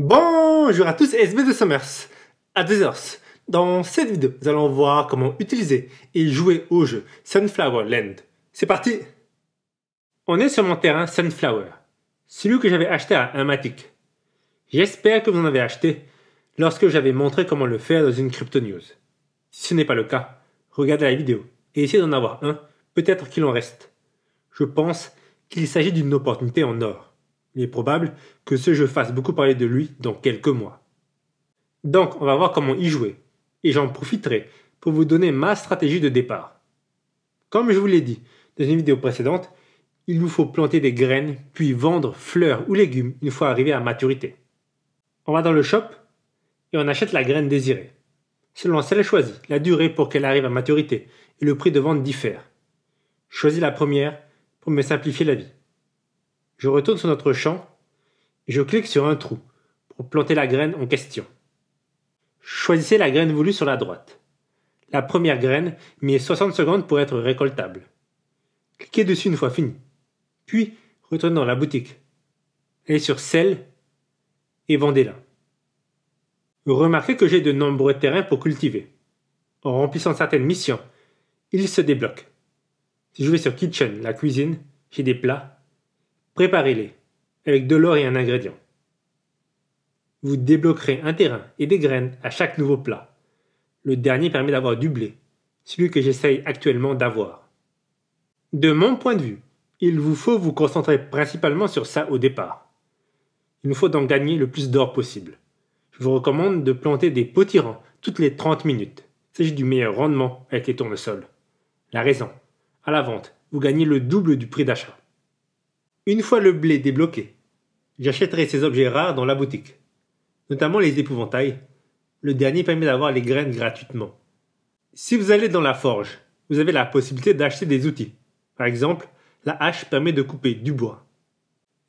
Bonjour à tous SB de Summers, à heures Dans cette vidéo, nous allons voir comment utiliser et jouer au jeu Sunflower Land. C'est parti On est sur mon terrain Sunflower, celui que j'avais acheté à Matic. J'espère que vous en avez acheté lorsque j'avais montré comment le faire dans une crypto news. Si ce n'est pas le cas, regardez la vidéo et essayez d'en avoir un, peut-être qu'il en reste. Je pense qu'il s'agit d'une opportunité en or. Il est probable que ce jeu fasse beaucoup parler de lui dans quelques mois. Donc, on va voir comment y jouer. Et j'en profiterai pour vous donner ma stratégie de départ. Comme je vous l'ai dit dans une vidéo précédente, il nous faut planter des graines, puis vendre fleurs ou légumes une fois arrivés à maturité. On va dans le shop et on achète la graine désirée. Selon celle choisie, la durée pour qu'elle arrive à maturité et le prix de vente diffèrent. Choisis la première pour me simplifier la vie. Je retourne sur notre champ et je clique sur un trou pour planter la graine en question. Choisissez la graine voulue sur la droite. La première graine met 60 secondes pour être récoltable. Cliquez dessus une fois fini. Puis, retournez dans la boutique. Allez sur celle et vendez-la. Remarquez que j'ai de nombreux terrains pour cultiver. En remplissant certaines missions, ils se débloquent. Si je vais sur Kitchen, la cuisine, j'ai des plats, Préparez-les avec de l'or et un ingrédient. Vous débloquerez un terrain et des graines à chaque nouveau plat. Le dernier permet d'avoir du blé, celui que j'essaye actuellement d'avoir. De mon point de vue, il vous faut vous concentrer principalement sur ça au départ. Il nous faut donc gagner le plus d'or possible. Je vous recommande de planter des potirans toutes les 30 minutes. Il s'agit du meilleur rendement avec les tournesols. La raison. À la vente, vous gagnez le double du prix d'achat. Une fois le blé débloqué, j'achèterai ces objets rares dans la boutique, notamment les épouvantails. Le dernier permet d'avoir les graines gratuitement. Si vous allez dans la forge, vous avez la possibilité d'acheter des outils. Par exemple, la hache permet de couper du bois.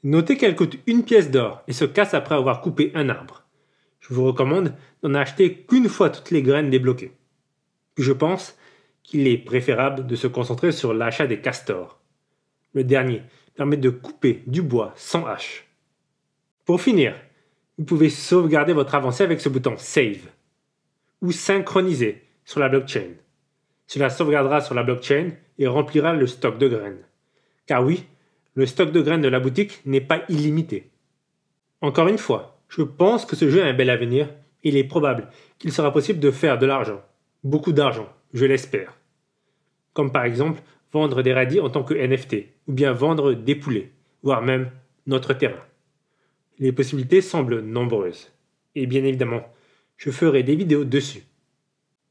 Notez qu'elle coûte une pièce d'or et se casse après avoir coupé un arbre. Je vous recommande d'en acheter qu'une fois toutes les graines débloquées. Je pense qu'il est préférable de se concentrer sur l'achat des castors. Le dernier permet de couper du bois sans hache. Pour finir, vous pouvez sauvegarder votre avancée avec ce bouton Save ou synchroniser sur la blockchain. Cela sauvegardera sur la blockchain et remplira le stock de graines. Car oui, le stock de graines de la boutique n'est pas illimité. Encore une fois, je pense que ce jeu a un bel avenir. et Il est probable qu'il sera possible de faire de l'argent. Beaucoup d'argent, je l'espère. Comme par exemple vendre des radis en tant que NFT, ou bien vendre des poulets, voire même notre terrain. Les possibilités semblent nombreuses. Et bien évidemment, je ferai des vidéos dessus.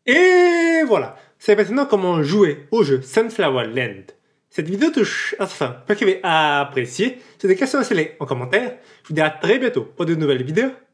Et voilà, c'est maintenant comment jouer au jeu Sunflower Land. Cette vidéo touche à sa fin. J'espère que vous avez apprécié. Si des questions, laissez-les en commentaire. Je vous dis à très bientôt pour de nouvelles vidéos.